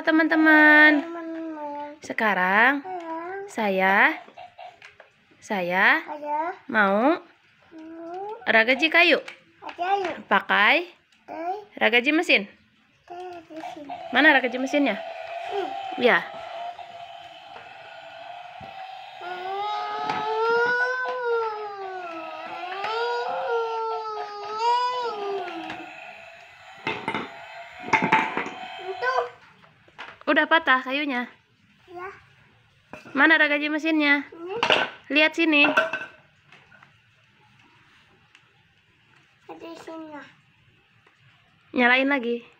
Halo teman-teman. Sekarang iya. saya saya mau ragaji kayu. Pakai ragaji mesin. Mana ragaji mesinnya? Ya. Udah patah kayunya? Ya. Mana ada gaji mesinnya? Ini. Lihat sini. Ada sini. Nyalain lagi.